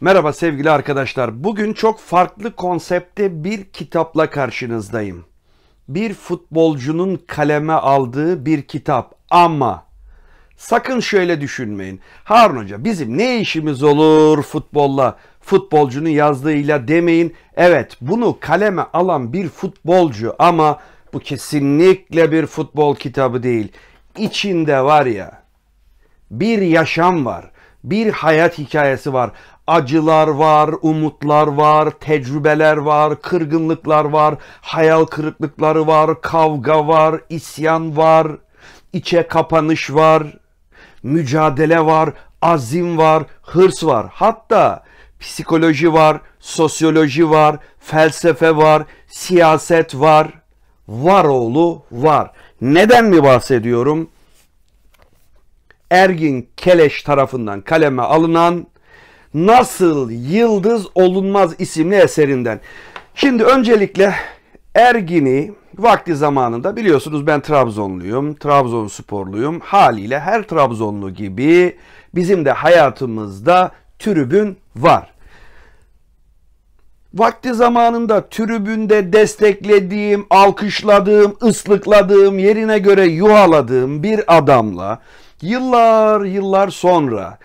Merhaba sevgili arkadaşlar. Bugün çok farklı konsepte bir kitapla karşınızdayım. Bir futbolcunun kaleme aldığı bir kitap ama sakın şöyle düşünmeyin. Harun Hoca bizim ne işimiz olur futbolla? Futbolcunun yazdığıyla demeyin. Evet bunu kaleme alan bir futbolcu ama bu kesinlikle bir futbol kitabı değil. İçinde var ya bir yaşam var bir hayat hikayesi var. Acılar var, umutlar var, tecrübeler var, kırgınlıklar var, hayal kırıklıkları var, kavga var, isyan var, içe kapanış var, mücadele var, azim var, hırs var. Hatta psikoloji var, sosyoloji var, felsefe var, siyaset var. Varoğlu var. Neden mi bahsediyorum? Ergin Keleş tarafından kaleme alınan Nasıl Yıldız Olunmaz isimli eserinden. Şimdi öncelikle Ergin'i vakti zamanında biliyorsunuz ben Trabzonluyum, Trabzonsporluyum. Haliyle her Trabzonlu gibi bizim de hayatımızda tribün var vakti zamanında tribünde desteklediğim, alkışladığım, ıslıkladığım, yerine göre yuhaladığım bir adamla yıllar yıllar sonra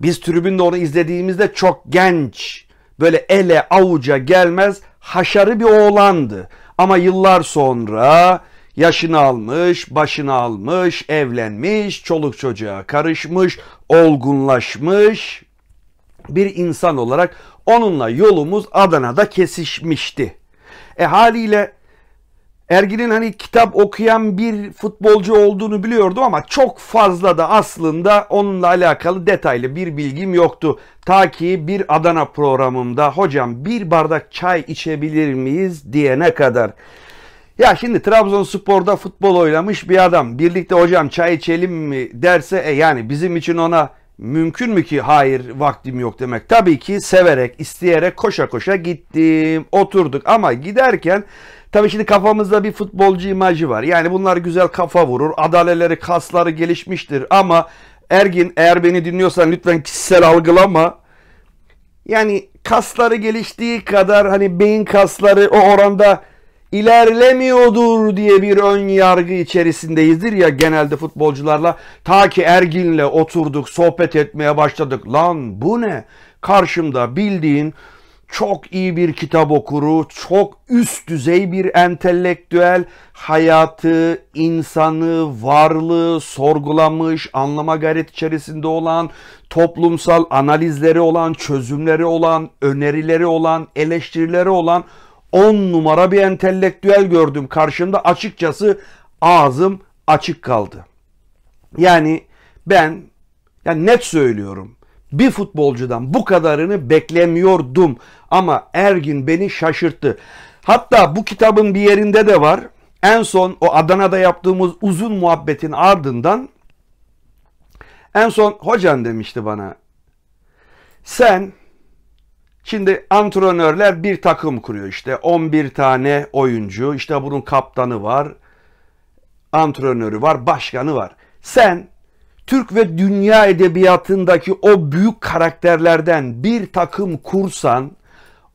biz tribünde onu izlediğimizde çok genç, böyle ele avuca gelmez haşarı bir oğlandı. Ama yıllar sonra yaşını almış, başını almış, evlenmiş, çoluk çocuğa karışmış, olgunlaşmış bir insan olarak Onunla yolumuz Adana'da kesişmişti. E haliyle Ergin'in hani kitap okuyan bir futbolcu olduğunu biliyordum ama çok fazla da aslında onunla alakalı detaylı bir bilgim yoktu. Ta ki bir Adana programımda hocam bir bardak çay içebilir miyiz diyene kadar. Ya şimdi Trabzonspor'da futbol oynamış bir adam birlikte hocam çay içelim mi derse e yani bizim için ona Mümkün mü ki hayır vaktim yok demek? Tabii ki severek, isteyerek koşa koşa gittim, oturduk ama giderken tabii şimdi kafamızda bir futbolcu imajı var. Yani bunlar güzel kafa vurur, adaleleri, kasları gelişmiştir ama Ergin eğer beni dinliyorsan lütfen kişisel algılama. Yani kasları geliştiği kadar hani beyin kasları o oranda ilerlemiyordur diye bir ön yargı içerisindeyizdir ya genelde futbolcularla. Ta ki Ergin'le oturduk, sohbet etmeye başladık. Lan bu ne? Karşımda bildiğin çok iyi bir kitap okuru, çok üst düzey bir entelektüel hayatı, insanı, varlığı sorgulamış, anlama gayret içerisinde olan, toplumsal analizleri olan, çözümleri olan, önerileri olan, eleştirileri olan on numara bir entelektüel gördüm karşımda açıkçası ağzım açık kaldı. Yani ben yani net söylüyorum. Bir futbolcudan bu kadarını beklemiyordum ama Ergin beni şaşırttı. Hatta bu kitabın bir yerinde de var. En son o Adana'da yaptığımız uzun muhabbetin ardından en son hocan demişti bana. Sen Şimdi antrenörler bir takım kuruyor işte 11 tane oyuncu işte bunun kaptanı var, antrenörü var, başkanı var. Sen Türk ve dünya edebiyatındaki o büyük karakterlerden bir takım kursan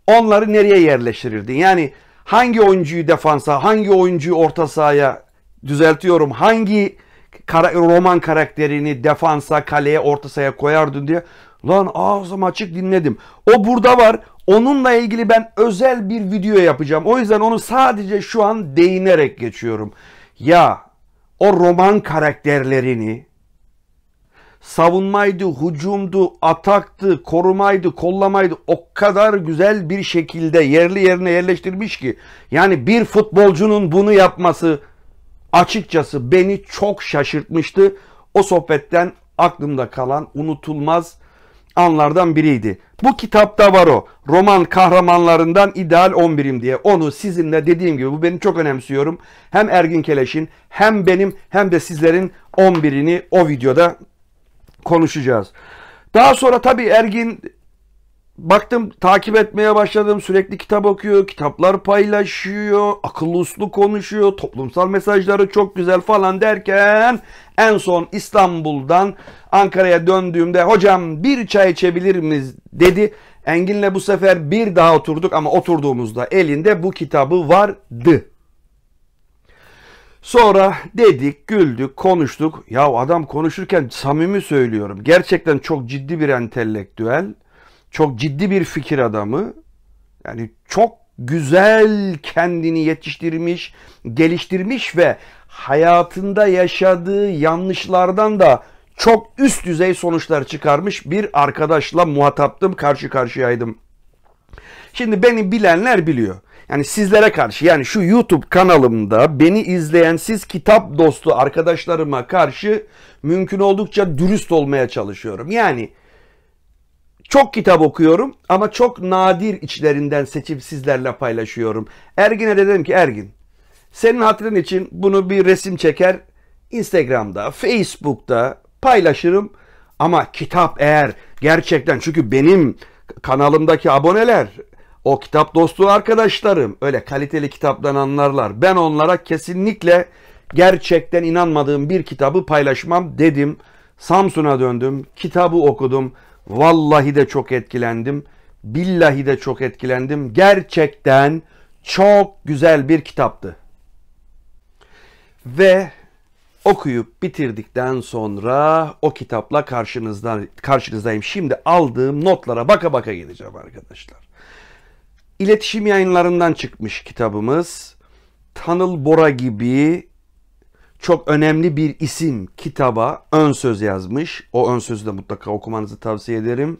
onları nereye yerleştirirdin? Yani hangi oyuncuyu defansa, hangi oyuncuyu orta sahaya düzeltiyorum, hangi roman karakterini defansa, kaleye, orta sahaya koyardın diye Lan ağzım açık dinledim. O burada var. Onunla ilgili ben özel bir video yapacağım. O yüzden onu sadece şu an değinerek geçiyorum. Ya o roman karakterlerini savunmaydı, hucumdu, ataktı, korumaydı, kollamaydı o kadar güzel bir şekilde yerli yerine yerleştirmiş ki. Yani bir futbolcunun bunu yapması açıkçası beni çok şaşırtmıştı. O sohbetten aklımda kalan unutulmaz anlardan biriydi. Bu kitapta var o. Roman kahramanlarından ideal 11'im diye. Onu sizinle dediğim gibi bu benim çok önemsiyorum. Hem Ergin Keleş'in hem benim hem de sizlerin 11'ini o videoda konuşacağız. Daha sonra tabii Ergin baktım takip etmeye başladım. Sürekli kitap okuyor, kitaplar paylaşıyor, akıllı uslu konuşuyor, toplumsal mesajları çok güzel falan derken en son İstanbul'dan Ankara'ya döndüğümde hocam bir çay içebilir miyiz dedi. Engin'le bu sefer bir daha oturduk ama oturduğumuzda elinde bu kitabı vardı. Sonra dedik, güldük, konuştuk. Ya adam konuşurken samimi söylüyorum. Gerçekten çok ciddi bir entelektüel çok ciddi bir fikir adamı. Yani çok güzel kendini yetiştirmiş, geliştirmiş ve hayatında yaşadığı yanlışlardan da çok üst düzey sonuçlar çıkarmış bir arkadaşla muhataptım, karşı karşıyaydım. Şimdi beni bilenler biliyor. Yani sizlere karşı yani şu YouTube kanalımda beni izleyen siz kitap dostu arkadaşlarıma karşı mümkün oldukça dürüst olmaya çalışıyorum. Yani çok kitap okuyorum ama çok nadir içlerinden seçip sizlerle paylaşıyorum. Ergin'e dedim ki Ergin senin hatırın için bunu bir resim çeker Instagram'da, Facebook'ta paylaşırım. Ama kitap eğer gerçekten çünkü benim kanalımdaki aboneler o kitap dostu arkadaşlarım öyle kaliteli kitaptan anlarlar. Ben onlara kesinlikle gerçekten inanmadığım bir kitabı paylaşmam dedim. Samsun'a döndüm, kitabı okudum. Vallahi de çok etkilendim. Billahi de çok etkilendim. Gerçekten çok güzel bir kitaptı. Ve okuyup bitirdikten sonra o kitapla karşınızda, karşınızdayım. Şimdi aldığım notlara baka baka geleceğim arkadaşlar. İletişim yayınlarından çıkmış kitabımız. Tanıl Bora gibi çok önemli bir isim kitaba ön söz yazmış. O ön sözü de mutlaka okumanızı tavsiye ederim.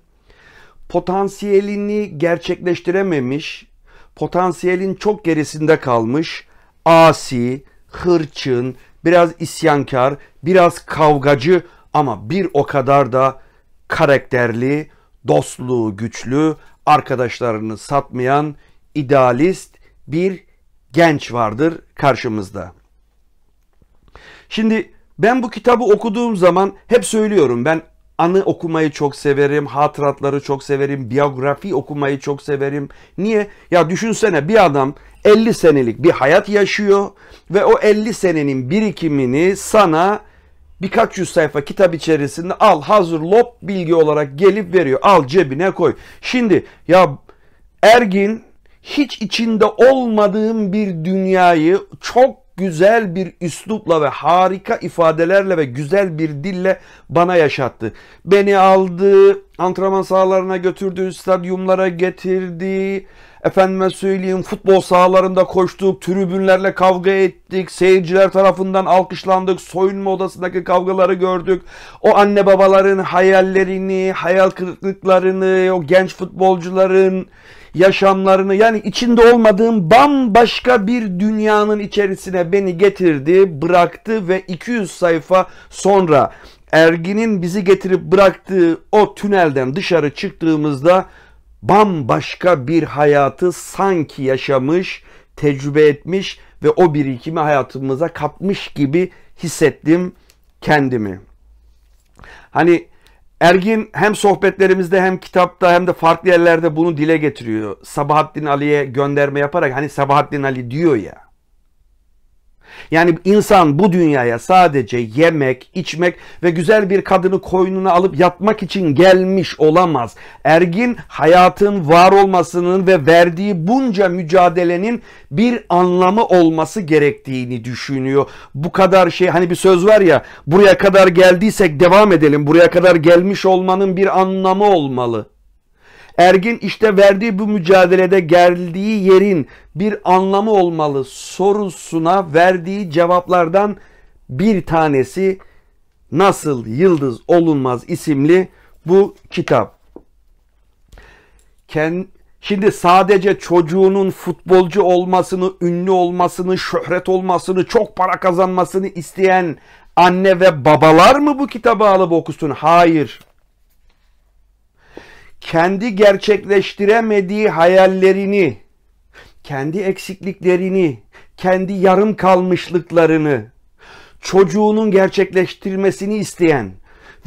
Potansiyelini gerçekleştirememiş, potansiyelin çok gerisinde kalmış, asi, hırçın, biraz isyankar, biraz kavgacı ama bir o kadar da karakterli, dostluğu güçlü, arkadaşlarını satmayan, idealist bir genç vardır karşımızda. Şimdi ben bu kitabı okuduğum zaman hep söylüyorum ben anı okumayı çok severim, hatıratları çok severim, biyografi okumayı çok severim. Niye? Ya düşünsene bir adam 50 senelik bir hayat yaşıyor ve o 50 senenin birikimini sana birkaç yüz sayfa kitap içerisinde al hazır lop bilgi olarak gelip veriyor. Al cebine koy. Şimdi ya Ergin hiç içinde olmadığım bir dünyayı çok güzel bir üslupla ve harika ifadelerle ve güzel bir dille bana yaşattı. Beni aldı, antrenman sahalarına götürdü, stadyumlara getirdi. Efendime söyleyeyim futbol sahalarında koştuk, tribünlerle kavga ettik, seyirciler tarafından alkışlandık, soyunma odasındaki kavgaları gördük. O anne babaların hayallerini, hayal kırıklıklarını, o genç futbolcuların yaşamlarını yani içinde olmadığım bambaşka bir dünyanın içerisine beni getirdi, bıraktı ve 200 sayfa sonra Ergin'in bizi getirip bıraktığı o tünelden dışarı çıktığımızda bambaşka bir hayatı sanki yaşamış, tecrübe etmiş ve o birikimi hayatımıza katmış gibi hissettim kendimi. Hani Ergin hem sohbetlerimizde hem kitapta hem de farklı yerlerde bunu dile getiriyor. Sabahattin Ali'ye gönderme yaparak hani Sabahattin Ali diyor ya. Yani insan bu dünyaya sadece yemek, içmek ve güzel bir kadını koynuna alıp yatmak için gelmiş olamaz. Ergin hayatın var olmasının ve verdiği bunca mücadelenin bir anlamı olması gerektiğini düşünüyor. Bu kadar şey hani bir söz var ya buraya kadar geldiysek devam edelim. Buraya kadar gelmiş olmanın bir anlamı olmalı. Ergin işte verdiği bu mücadelede geldiği yerin bir anlamı olmalı sorusuna verdiği cevaplardan bir tanesi Nasıl Yıldız Olunmaz isimli bu kitap. Ken, şimdi sadece çocuğunun futbolcu olmasını, ünlü olmasını, şöhret olmasını, çok para kazanmasını isteyen anne ve babalar mı bu kitabı alıp okusun? Hayır kendi gerçekleştiremediği hayallerini, kendi eksikliklerini, kendi yarım kalmışlıklarını çocuğunun gerçekleştirmesini isteyen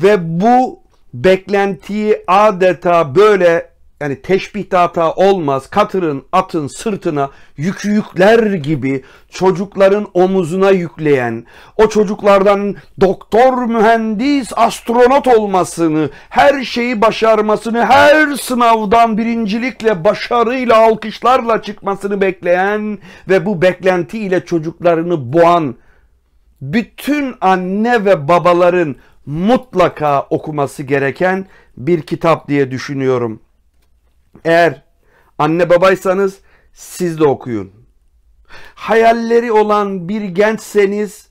ve bu beklentiyi adeta böyle yani teşbihata olmaz. Katırın, atın sırtına yükü yükler gibi çocukların omuzuna yükleyen, o çocuklardan doktor, mühendis, astronot olmasını, her şeyi başarmasını, her sınavdan birincilikle, başarıyla, alkışlarla çıkmasını bekleyen ve bu beklentiyle çocuklarını boğan bütün anne ve babaların mutlaka okuması gereken bir kitap diye düşünüyorum. Eğer anne babaysanız siz de okuyun. Hayalleri olan bir gençseniz,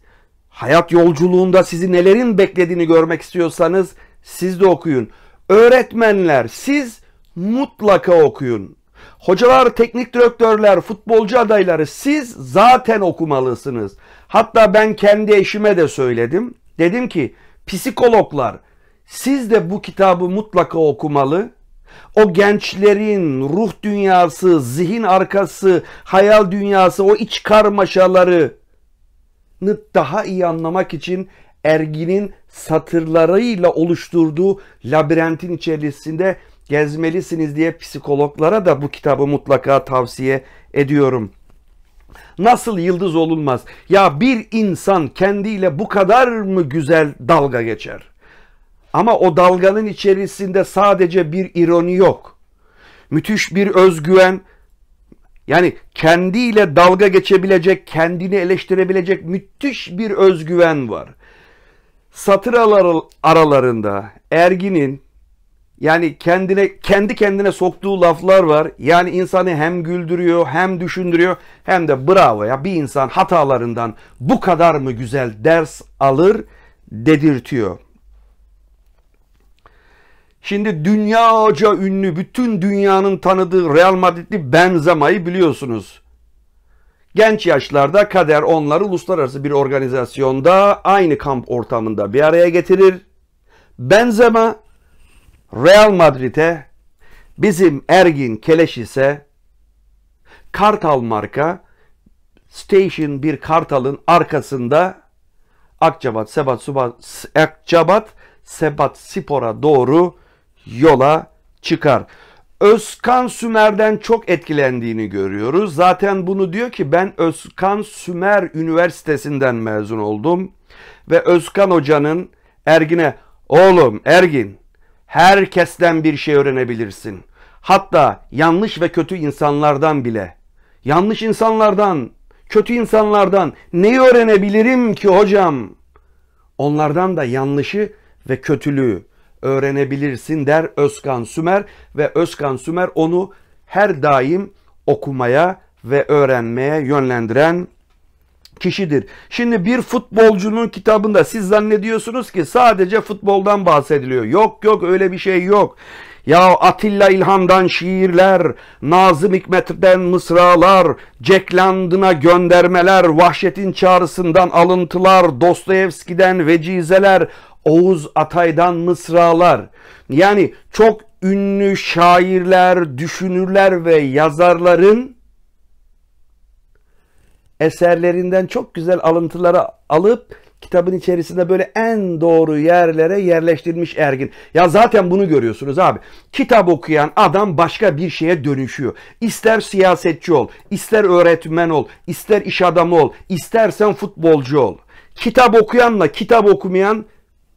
hayat yolculuğunda sizi nelerin beklediğini görmek istiyorsanız siz de okuyun. Öğretmenler siz mutlaka okuyun. Hocalar, teknik direktörler, futbolcu adayları siz zaten okumalısınız. Hatta ben kendi eşime de söyledim. Dedim ki psikologlar siz de bu kitabı mutlaka okumalı o gençlerin ruh dünyası, zihin arkası, hayal dünyası, o iç karmaşaları daha iyi anlamak için erginin satırlarıyla oluşturduğu labirentin içerisinde gezmelisiniz diye psikologlara da bu kitabı mutlaka tavsiye ediyorum. Nasıl yıldız olunmaz? Ya bir insan kendiyle bu kadar mı güzel dalga geçer? Ama o dalganın içerisinde sadece bir ironi yok. Müthiş bir özgüven, yani kendiyle dalga geçebilecek, kendini eleştirebilecek müthiş bir özgüven var. Satır aralarında erginin yani kendine kendi kendine soktuğu laflar var. Yani insanı hem güldürüyor, hem düşündürüyor, hem de bravo ya bir insan hatalarından bu kadar mı güzel ders alır dedirtiyor. Şimdi dünyaca ünlü, bütün dünyanın tanıdığı Real Madridli Benzema'yı biliyorsunuz. Genç yaşlarda kader onları uluslararası bir organizasyonda aynı kamp ortamında bir araya getirir. Benzema Real Madrid'e bizim Ergin Keleş ise Kartal marka Station bir Kartal'ın arkasında Akçabat, Sebat, Subat, Akçabat, Sebat Spor'a doğru yola çıkar. Özkan Sümer'den çok etkilendiğini görüyoruz. Zaten bunu diyor ki ben Özkan Sümer Üniversitesi'nden mezun oldum ve Özkan Hoca'nın Ergin'e oğlum Ergin herkesten bir şey öğrenebilirsin. Hatta yanlış ve kötü insanlardan bile. Yanlış insanlardan, kötü insanlardan neyi öğrenebilirim ki hocam? Onlardan da yanlışı ve kötülüğü öğrenebilirsin der Özkan Sümer ve Özkan Sümer onu her daim okumaya ve öğrenmeye yönlendiren kişidir. Şimdi bir futbolcunun kitabında siz zannediyorsunuz ki sadece futboldan bahsediliyor. Yok yok öyle bir şey yok. Ya Atilla İlhan'dan şiirler, Nazım Hikmet'ten mısralar, Jack London'a göndermeler, Vahşet'in çağrısından alıntılar, Dostoyevski'den vecizeler, Oğuz Atay'dan mısralar yani çok ünlü şairler, düşünürler ve yazarların eserlerinden çok güzel alıntıları alıp kitabın içerisinde böyle en doğru yerlere yerleştirmiş Ergin. Ya zaten bunu görüyorsunuz abi. Kitap okuyan adam başka bir şeye dönüşüyor. İster siyasetçi ol, ister öğretmen ol, ister iş adamı ol, istersen futbolcu ol. Kitap okuyanla kitap okumayan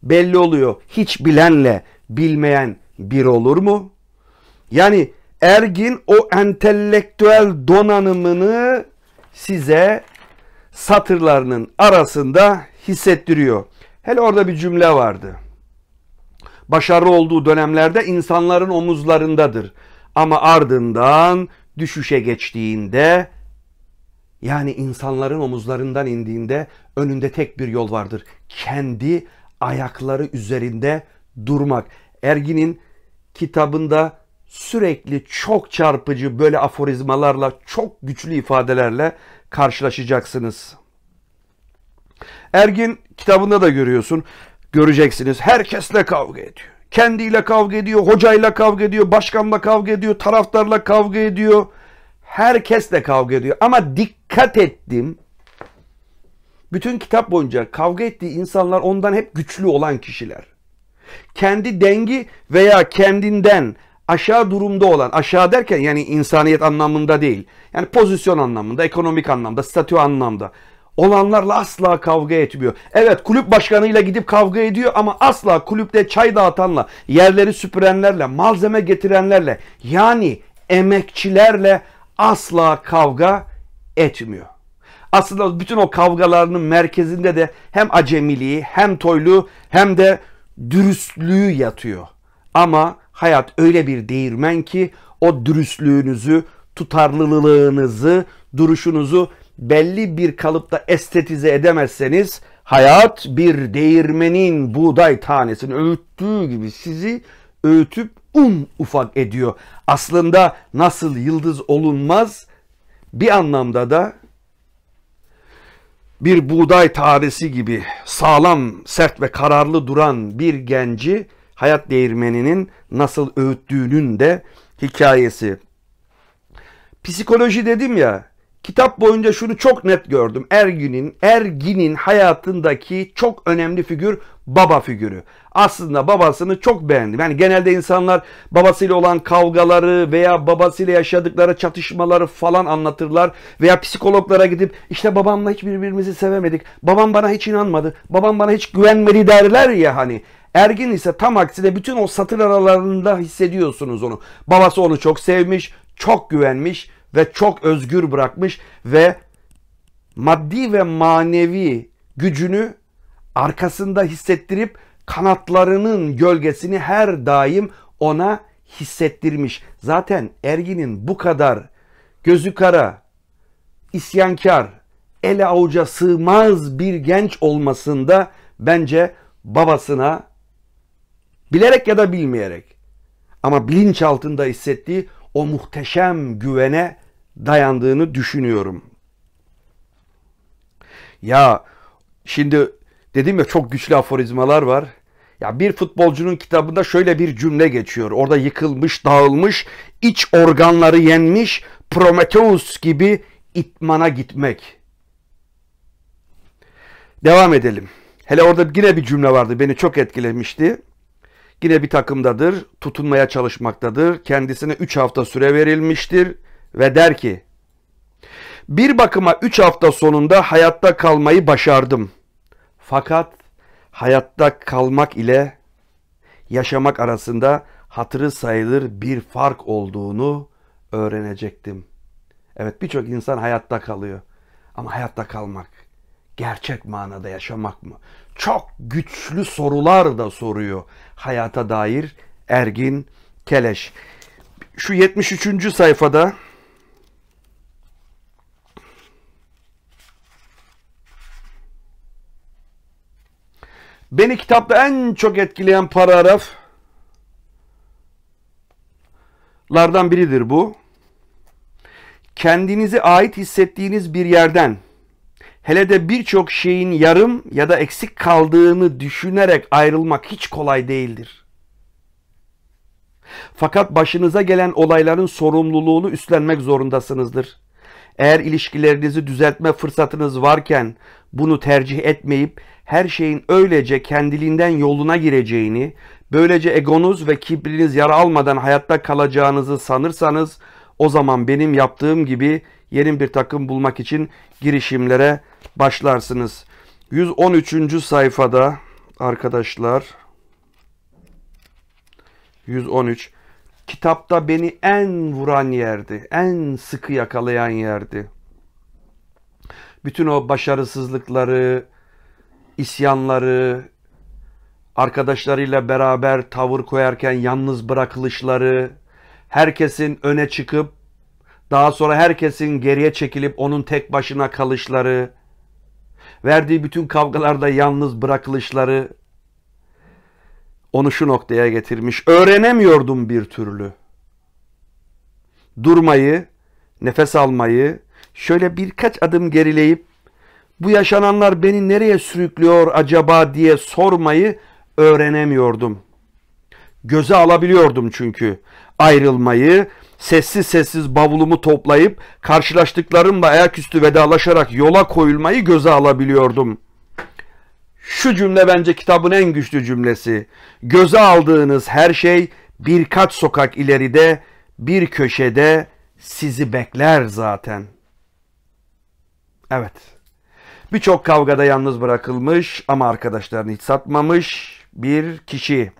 belli oluyor. Hiç bilenle bilmeyen bir olur mu? Yani Ergin o entelektüel donanımını size satırlarının arasında hissettiriyor. Hele orada bir cümle vardı. Başarılı olduğu dönemlerde insanların omuzlarındadır. Ama ardından düşüşe geçtiğinde yani insanların omuzlarından indiğinde önünde tek bir yol vardır. Kendi ayakları üzerinde durmak. Ergin'in kitabında sürekli çok çarpıcı böyle aforizmalarla, çok güçlü ifadelerle karşılaşacaksınız. Ergin kitabında da görüyorsun, göreceksiniz. Herkesle kavga ediyor. Kendiyle kavga ediyor, hocayla kavga ediyor, başkanla kavga ediyor, taraftarla kavga ediyor. Herkesle kavga ediyor. Ama dikkat ettim. Bütün kitap boyunca kavga ettiği insanlar ondan hep güçlü olan kişiler. Kendi dengi veya kendinden aşağı durumda olan, aşağı derken yani insaniyet anlamında değil. Yani pozisyon anlamında, ekonomik anlamda, statü anlamda olanlarla asla kavga etmiyor. Evet kulüp başkanıyla gidip kavga ediyor ama asla kulüpte çay dağıtanla, yerleri süpürenlerle, malzeme getirenlerle yani emekçilerle asla kavga etmiyor aslında bütün o kavgalarının merkezinde de hem acemiliği hem toyluğu hem de dürüstlüğü yatıyor. Ama hayat öyle bir değirmen ki o dürüstlüğünüzü, tutarlılığınızı, duruşunuzu belli bir kalıpta estetize edemezseniz hayat bir değirmenin buğday tanesini öğüttüğü gibi sizi öğütüp un um ufak ediyor. Aslında nasıl yıldız olunmaz bir anlamda da bir buğday tanesi gibi sağlam, sert ve kararlı duran bir genci hayat değirmeninin nasıl öğüttüğünün de hikayesi. Psikoloji dedim ya, Kitap boyunca şunu çok net gördüm. Ergin'in Ergin'in hayatındaki çok önemli figür baba figürü. Aslında babasını çok beğendim. Yani genelde insanlar babasıyla olan kavgaları veya babasıyla yaşadıkları çatışmaları falan anlatırlar. Veya psikologlara gidip işte babamla hiç birbirimizi sevemedik. Babam bana hiç inanmadı. Babam bana hiç güvenmedi derler ya hani. Ergin ise tam aksine bütün o satır aralarında hissediyorsunuz onu. Babası onu çok sevmiş, çok güvenmiş ve çok özgür bırakmış ve maddi ve manevi gücünü arkasında hissettirip kanatlarının gölgesini her daim ona hissettirmiş. Zaten Ergin'in bu kadar gözü kara, isyankar, ele avuca sığmaz bir genç olmasında bence babasına bilerek ya da bilmeyerek ama bilinç altında hissettiği o muhteşem güvene dayandığını düşünüyorum. Ya şimdi dedim ya çok güçlü aforizmalar var. Ya bir futbolcunun kitabında şöyle bir cümle geçiyor. Orada yıkılmış, dağılmış, iç organları yenmiş, Prometheus gibi itmana gitmek. Devam edelim. Hele orada yine bir cümle vardı beni çok etkilemişti. Yine bir takımdadır, tutunmaya çalışmaktadır. Kendisine 3 hafta süre verilmiştir ve der ki bir bakıma 3 hafta sonunda hayatta kalmayı başardım. Fakat hayatta kalmak ile yaşamak arasında hatırı sayılır bir fark olduğunu öğrenecektim. Evet birçok insan hayatta kalıyor. Ama hayatta kalmak gerçek manada yaşamak mı? çok güçlü sorular da soruyor hayata dair Ergin Keleş. Şu 73. sayfada Beni kitapta en çok etkileyen paragraf lardan biridir bu. Kendinizi ait hissettiğiniz bir yerden Hele de birçok şeyin yarım ya da eksik kaldığını düşünerek ayrılmak hiç kolay değildir. Fakat başınıza gelen olayların sorumluluğunu üstlenmek zorundasınızdır. Eğer ilişkilerinizi düzeltme fırsatınız varken bunu tercih etmeyip her şeyin öylece kendiliğinden yoluna gireceğini, böylece egonuz ve kibriniz yara almadan hayatta kalacağınızı sanırsanız o zaman benim yaptığım gibi yeni bir takım bulmak için girişimlere başlarsınız. 113. sayfada arkadaşlar 113 kitapta beni en vuran yerdi, en sıkı yakalayan yerdi. Bütün o başarısızlıkları, isyanları, arkadaşlarıyla beraber tavır koyarken yalnız bırakılışları, herkesin öne çıkıp daha sonra herkesin geriye çekilip onun tek başına kalışları, verdiği bütün kavgalarda yalnız bırakılışları onu şu noktaya getirmiş. Öğrenemiyordum bir türlü. Durmayı, nefes almayı, şöyle birkaç adım gerileyip bu yaşananlar beni nereye sürüklüyor acaba diye sormayı öğrenemiyordum. Göze alabiliyordum çünkü ayrılmayı, sessiz sessiz bavulumu toplayıp karşılaştıklarımla ayaküstü vedalaşarak yola koyulmayı göze alabiliyordum. Şu cümle bence kitabın en güçlü cümlesi. Göze aldığınız her şey birkaç sokak ileride, bir köşede sizi bekler zaten. Evet. Birçok kavgada yalnız bırakılmış ama arkadaşlarını hiç satmamış bir kişi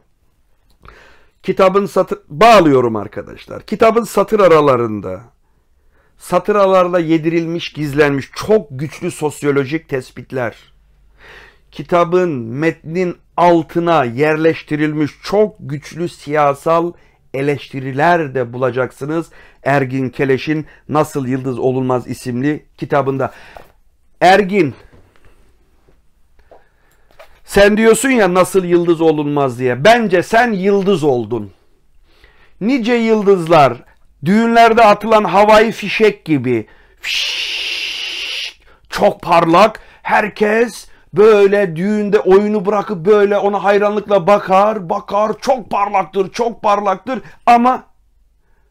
kitabın satır bağlıyorum arkadaşlar. Kitabın satır aralarında satır aralarla yedirilmiş, gizlenmiş çok güçlü sosyolojik tespitler. Kitabın, metnin altına yerleştirilmiş çok güçlü siyasal eleştiriler de bulacaksınız. Ergin Keleş'in Nasıl Yıldız Olunmaz isimli kitabında. Ergin sen diyorsun ya nasıl yıldız olunmaz diye. Bence sen yıldız oldun. Nice yıldızlar düğünlerde atılan havai fişek gibi fiş, çok parlak herkes böyle düğünde oyunu bırakıp böyle ona hayranlıkla bakar bakar çok parlaktır çok parlaktır ama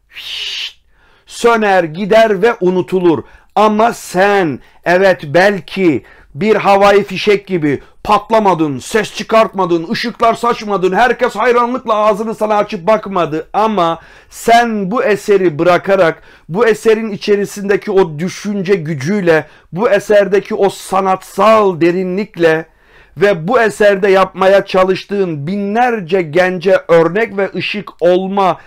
fiş, söner gider ve unutulur ama sen evet belki bir havai fişek gibi patlamadın, ses çıkartmadın, ışıklar saçmadın, herkes hayranlıkla ağzını sana açıp bakmadı ama sen bu eseri bırakarak bu eserin içerisindeki o düşünce gücüyle, bu eserdeki o sanatsal derinlikle ve bu eserde yapmaya çalıştığın binlerce gence örnek ve ışık olma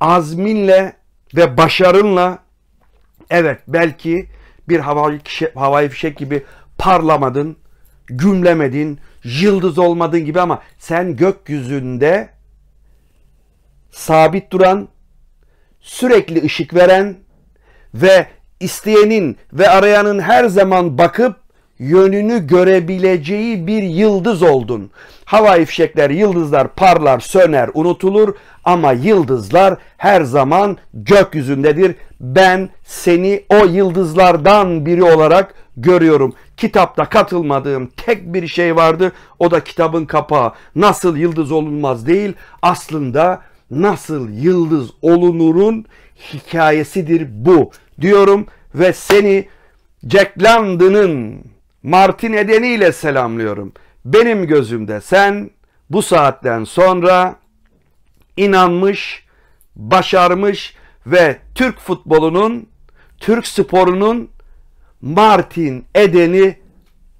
azminle ve başarınla evet belki bir havai, havai fişek gibi parlamadın gümlemedin, yıldız olmadın gibi ama sen gökyüzünde sabit duran, sürekli ışık veren ve isteyenin ve arayanın her zaman bakıp yönünü görebileceği bir yıldız oldun. Hava ifşekler, yıldızlar parlar, söner, unutulur ama yıldızlar her zaman gökyüzündedir. Ben seni o yıldızlardan biri olarak görüyorum. Kitapta katılmadığım tek bir şey vardı. O da kitabın kapağı. Nasıl yıldız olunmaz değil, aslında nasıl yıldız olunurun hikayesidir bu diyorum ve seni Jack London'ın Martin ile selamlıyorum. Benim gözümde sen bu saatten sonra inanmış, başarmış ve Türk futbolunun, Türk sporunun Martin Eden'i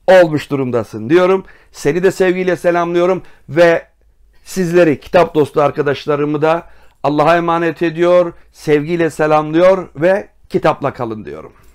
olmuş durumdasın diyorum. Seni de sevgiyle selamlıyorum ve sizleri kitap dostu arkadaşlarımı da Allah'a emanet ediyor, sevgiyle selamlıyor ve kitapla kalın diyorum.